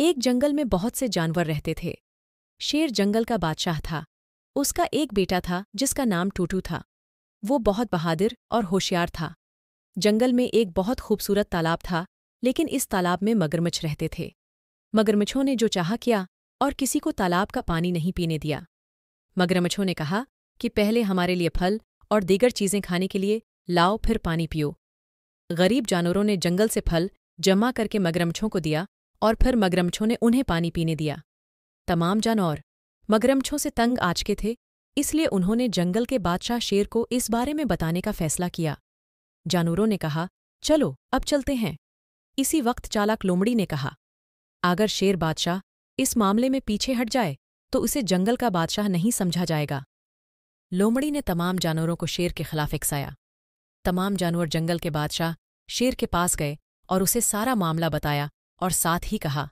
एक जंगल में बहुत से जानवर रहते थे शेर जंगल का बादशाह था उसका एक बेटा था जिसका नाम टूटू था वो बहुत बहादुर और होशियार था जंगल में एक बहुत खूबसूरत तालाब था लेकिन इस तालाब में मगरमच्छ रहते थे मगरमच्छों ने जो चाह किया और किसी को तालाब का पानी नहीं पीने दिया मगरमच्छों ने कहा कि पहले हमारे लिए फल और दीगर चीज़ें खाने के लिए लाओ फिर पानी पियो गरीब जानवरों ने जंगल से फल जमा करके मगरमच्छों को दिया और फिर मगरमच्छों ने उन्हें पानी पीने दिया तमाम जानौर मगरमच्छों से तंग आचके के थे इसलिए उन्होंने जंगल के बादशाह शेर को इस बारे में बताने का फैसला किया जानूरों ने कहा चलो अब चलते हैं इसी वक्त चालाक लोमड़ी ने कहा अगर शेर बादशाह इस मामले में पीछे हट जाए तो उसे जंगल का बादशाह नहीं समझा जाएगा लोमड़ी ने तमाम जानवरों को शेर के खिलाफ इकसाया तमाम जानवर जंगल के बादशाह शेर के पास गए और उसे सारा मामला बताया और साथ ही कहा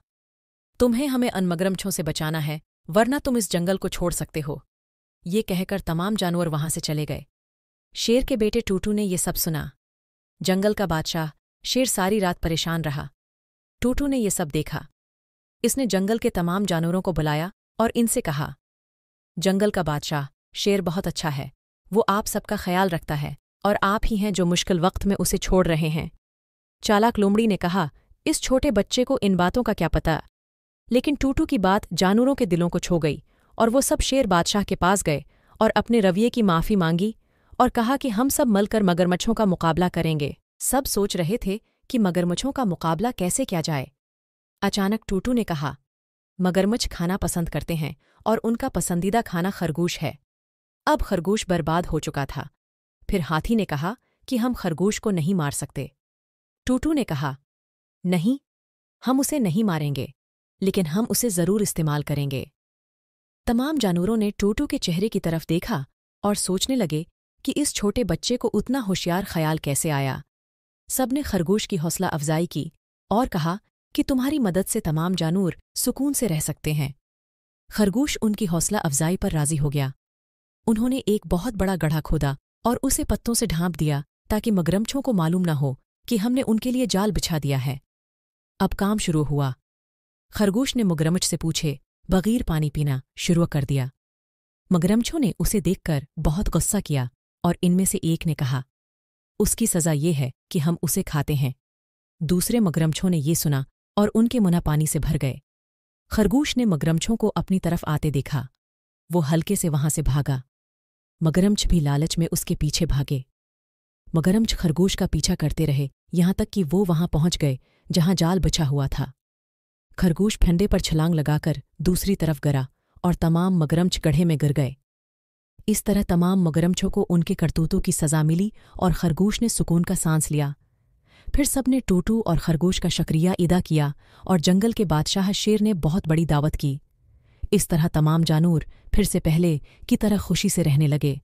तुम्हें हमें अनमग्रमछों से बचाना है वरना तुम इस जंगल को छोड़ सकते हो ये कहकर तमाम जानवर वहां से चले गए शेर के बेटे टूटू ने ये सब सुना जंगल का बादशाह शेर सारी रात परेशान रहा टूटू ने ये सब देखा इसने जंगल के तमाम जानवरों को बुलाया और इनसे कहा जंगल का बादशाह शेर बहुत अच्छा है वो आप सबका ख्याल रखता है और आप ही हैं जो मुश्किल वक्त में उसे छोड़ रहे हैं चालाक लोमड़ी ने कहा इस छोटे बच्चे को इन बातों का क्या पता लेकिन टूटू की बात जानूरों के दिलों को छो गई और वो सब शेर बादशाह के पास गए और अपने रवैये की माफ़ी मांगी और कहा कि हम सब मलकर मगरमच्छों का मुकाबला करेंगे सब सोच रहे थे कि मगरमच्छों का मुकाबला कैसे किया जाए अचानक टूटू ने कहा मगरमच्छ खाना पसंद करते हैं और उनका पसंदीदा खाना खरगोश है अब खरगोश बर्बाद हो चुका था फिर हाथी ने कहा कि हम खरगोश को नहीं मार सकते टूटू ने कहा नहीं हम उसे नहीं मारेंगे लेकिन हम उसे जरूर इस्तेमाल करेंगे तमाम जानवरों ने टोटू के चेहरे की तरफ देखा और सोचने लगे कि इस छोटे बच्चे को उतना होशियार ख्याल कैसे आया सबने खरगोश की हौसला अफजाई की और कहा कि तुम्हारी मदद से तमाम जानूर सुकून से रह सकते हैं खरगोश उनकी हौसला अफजाई पर राजी हो गया उन्होंने एक बहुत बड़ा गढ़ा खोदा और उसे पत्तों से ढांप दिया ताकि मगरमच्छों को मालूम न हो कि हमने उनके लिए जाल बिछा दिया है अब काम शुरू हुआ खरगोश ने मगरमच्छ से पूछे बगैर पानी पीना शुरू कर दिया मगरमच्छों ने उसे देखकर बहुत गुस्सा किया और इनमें से एक ने कहा उसकी सज़ा ये है कि हम उसे खाते हैं दूसरे मगरमच्छों ने ये सुना और उनके मुना पानी से भर गए खरगोश ने मगरमच्छों को अपनी तरफ आते देखा वो हल्के से वहां से भागा मगरमच्छ भी लालच में उसके पीछे भागे मगरमच्छ खरगोश का पीछा करते रहे यहां तक कि वो वहां पहुंच गए जहां जाल बचा हुआ था खरगोश फंडे पर छलांग लगाकर दूसरी तरफ गरा और तमाम मगरमच्छ गढ़े में गिर गए इस तरह तमाम मगरमच्छों को उनके करतूतों की सजा मिली और खरगोश ने सुकून का सांस लिया फिर सबने टोटू और खरगोश का शक्रिया अदा किया और जंगल के बादशाह शेर ने बहुत बड़ी दावत की इस तरह तमाम जानूर फिर से पहले की तरह खुशी से रहने लगे